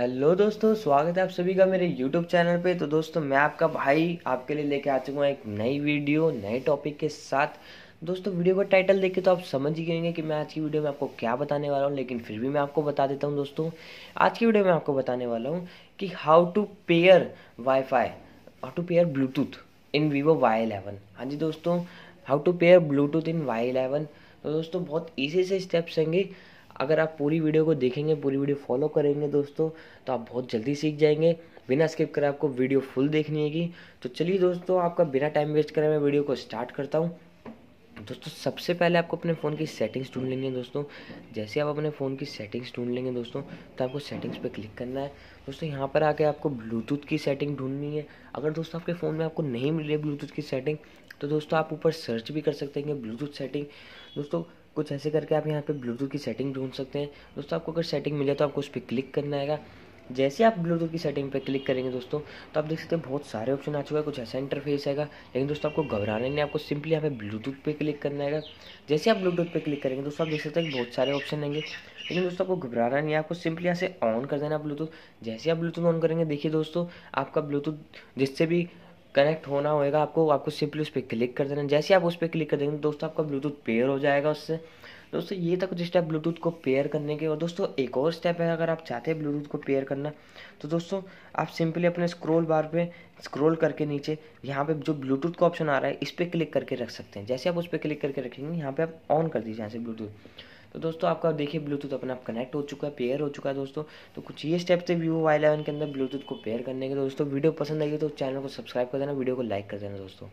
hello दोस्तों स्वागत है आप सभी का मेरे यूट्यूब चैनल पे तो दोस्तों मैं आपका भाई आपके लिए लेके आ चुका हूँ एक नई वीडियो नए टॉपिक के साथ दोस्तों वीडियो का टाइटल देखे तो आप समझ ही गएंगे कि मैं आज की वीडियो में आपको क्या बताने वाला हूँ लेकिन फिर भी मैं आपको बता देता हूँ दोस्तों आज की वीडियो में आपको बताने वाला हूँ कि हाउ टू पेयर फाई how to pair Bluetooth in Vivo Y eleven हाँ जी दोस्तों how to pair Bluetooth in Y eleven तो दोस्तों बहुत ईजी से स्टेप्स होंगे अगर आप पूरी वीडियो को देखेंगे पूरी वीडियो फॉलो करेंगे दोस्तों तो आप बहुत जल्दी सीख जाएंगे बिना स्किप करे आपको वीडियो फुल देखनी है तो चलिए दोस्तों आपका बिना टाइम वेस्ट करे मैं वीडियो को स्टार्ट करता हूँ दोस्तों सबसे पहले आपको अपने फ़ोन की सेटिंग्स ढूंढ लेंगे दोस्तों जैसे आप अपने फ़ोन की सेटिंग्स ढूंढ लेंगे दोस्तों तो आपको सेटिंग्स पे क्लिक करना है दोस्तों यहाँ पर आके आपको ब्लूटूथ की सेटिंग ढूंढनी है अगर दोस्तों आपके फ़ोन में आपको नहीं मिल रही ब्लूटूथ की सेटिंग तो दोस्तों आप ऊपर सर्च भी कर सकते हैं ब्लूटूथ सेटिंग दोस्तों कुछ ऐसे करके आप यहाँ पे ब्लूटूथ की सेटिंग ढूंढ सकते हैं दोस्तों आपको अगर सेटिंग मिले तो आपको उस पर क्लिक करना आएगा जैसे आप ब्लूटूथ की सेटिंग पे क्लिक करेंगे दोस्तों तो आप देख सकते हैं बहुत सारे ऑप्शन आ चुका है कुछ ऐसा इंटरफेस आएगा लेकिन दोस्तों आपको घबराना नहीं आपको सिंपली यहाँ पे ब्लूटूथ पे क्लिक करना आएगा जैसे आप ब्लूटूथ पे क्लिक करेंगे दोस्तों आप देख सकते हैं बहुत सारे ऑप्शन आएंगे लेकिन दोस्तों आपको घबराना नहीं है आपको सिंपली यहाँ से ऑन कर देना ब्लूटूथ जैसे आप ब्लूटूथ ऑन करेंगे देखिए दोस्तों आपका ब्लूटूथ जिससे भी कनेक्ट होना होएगा आपको आपको सिंपली उस पर क्लिक कर देना जैसे आप उस पर क्लिक कर देंगे दोस्तों आपका ब्लूटूथ पेयर हो जाएगा उससे दोस्तों ये था कुछ स्टेप ब्लूटूथ को पेयर करने के और दोस्तों एक और स्टेप है अगर आप चाहते हैं ब्लूटूथ को पेयर करना तो दोस्तों आप सिंपली अपने स्क्रोल बार पे स्क्रोल करके नीचे यहाँ पे जो ब्लूटूथ का ऑप्शन आ रहा है इस पर क्लिक करके रख सकते हैं जैसे आप उस पर क्लिक करके रखेंगे यहाँ पे आप ऑन कर दीजिए यहाँ से ब्लूटूथ तो दोस्तों आपका देखिए ब्लूटूथ अपना कनेक्ट हो चुका है पेयर हो चुका है दोस्तों तो कुछ ये स्टेप थे वीवो वाई इलेवन के अंदर ब्लूटूथ को पेयर करने के तो दोस्तों वीडियो पसंद आई तो चैनल को सब्सक्राइब कर देना वीडियो को लाइक कर देना दोस्तों